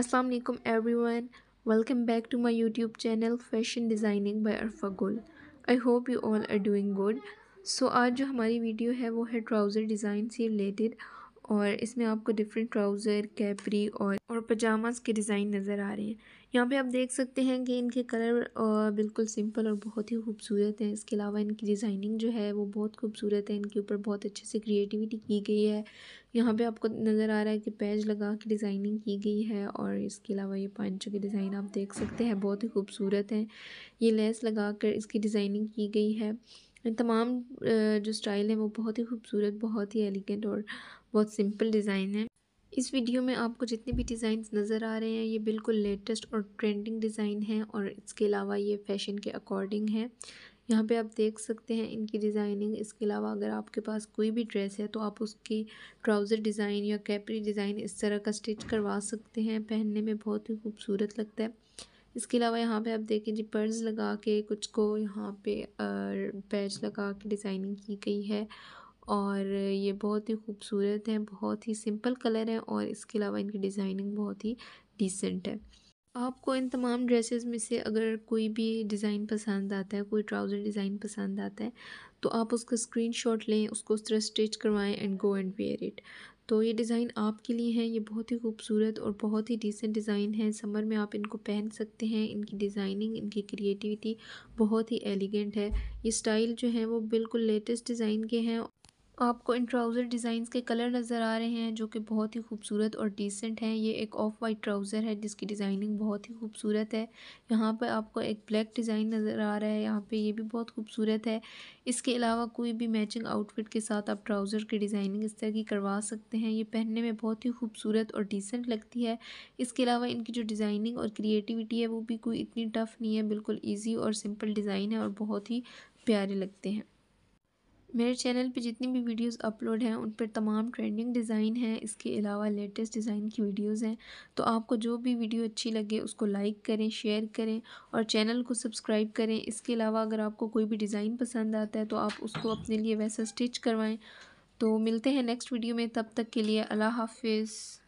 Aslam everyone welcome back to my YouTube channel fashion designing by Arfa Gul I hope you all are doing good so आज जो हमारी video है वो है trouser design से related और इसमें आपको डिफरेंट ट्राउज़र कैपरी और और पजामास के डिज़ाइन नज़र आ रहे हैं यहाँ पे आप देख सकते हैं कि इनके कलर बिल्कुल सिंपल और बहुत ही खूबसूरत हैं इसके अलावा इनकी डिज़ाइनिंग जो है वो बहुत खूबसूरत है इनके ऊपर बहुत अच्छे से क्रिएटिविटी की गई है यहाँ पे आपको नज़र आ रहा है कि पैज लगा के डिज़ाइनिंग की गई है और इसके अलावा ये पंचों के डिज़ाइन आप देख सकते हैं बहुत ही खूबसूरत हैं ये लेस लगा कर इसकी डिज़ाइनिंग की गई है तमाम जो स्टाइल है वो बहुत ही खूबसूरत बहुत ही एलिगेंट और बहुत सिंपल डिज़ाइन है इस वीडियो में आपको जितने भी डिज़ाइन नज़र आ रहे हैं ये बिल्कुल लेटेस्ट और ट्रेंडिंग डिज़ाइन है और इसके अलावा ये फैशन के अकॉर्डिंग है यहाँ पे आप देख सकते हैं इनकी डिज़ाइनिंग इसके अलावा अगर आपके पास कोई भी ड्रेस है तो आप उसकी ट्राउज़र डिज़ाइन या कैपरी डिज़ाइन इस तरह का स्टिच करवा सकते हैं पहनने में बहुत ही खूबसूरत लगता है इसके अलावा यहाँ पे आप देखें जी पर्स लगा के कुछ को यहाँ पे पैच लगा के डिज़ाइनिंग की गई है और ये बहुत ही खूबसूरत है बहुत ही सिंपल कलर है और इसके अलावा इनकी डिज़ाइनिंग बहुत ही डिसेंट है आपको इन तमाम ड्रेसेस में से अगर कोई भी डिज़ाइन पसंद आता है कोई ट्राउज़र डिज़ाइन पसंद आता है तो आप उसका स्क्रीनशॉट लें उसको उस तरह स्टिच करवाएं and go and wear it तो ये डिज़ाइन आपके लिए है ये बहुत ही खूबसूरत और बहुत ही डिसेंट डिज़ाइन है समर में आप इनको पहन सकते हैं इनकी डिज़ाइनिंग इनकी क्रिएटिविटी बहुत ही एलिगेंट है ये स्टाइल जो है वो बिल्कुल लेटेस्ट डिज़ाइन के हैं आपको इन ट्राउज़र डिज़ाइंस के कलर नज़र आ रहे हैं जो कि बहुत ही खूबसूरत और डिसेंट हैं ये एक ऑफ वाइट ट्राउज़र है जिसकी डिज़ाइनिंग बहुत ही खूबसूरत है यहाँ पर आपको एक ब्लैक डिज़ाइन नज़र आ रहा है यहाँ पे ये भी बहुत खूबसूरत है इसके अलावा कोई भी मैचिंग आउटफिट के साथ आप ट्राउज़र की डिज़ाइनिंग इस तरह की करवा सकते हैं ये पहनने में बहुत ही खूबसूरत और डिसेंट लगती है इसके अलावा इनकी जो डिज़ाइनिंग और क्रिएटिविटी है वो भी कोई इतनी टफ़ नहीं है बिल्कुल ईजी और सिंपल डिज़ाइन है और बहुत ही प्यारे लगते हैं मेरे चैनल पे जितनी भी वीडियोस अपलोड हैं उन पर तमाम ट्रेंडिंग डिज़ाइन हैं इसके अलावा लेटेस्ट डिज़ाइन की वीडियोस हैं तो आपको जो भी वीडियो अच्छी लगे उसको लाइक करें शेयर करें और चैनल को सब्सक्राइब करें इसके अलावा अगर आपको कोई भी डिज़ाइन पसंद आता है तो आप उसको अपने लिए वैसा स्टिच करवाएँ तो मिलते हैं नेक्स्ट वीडियो में तब तक के लिए अल्लाह हाफिज़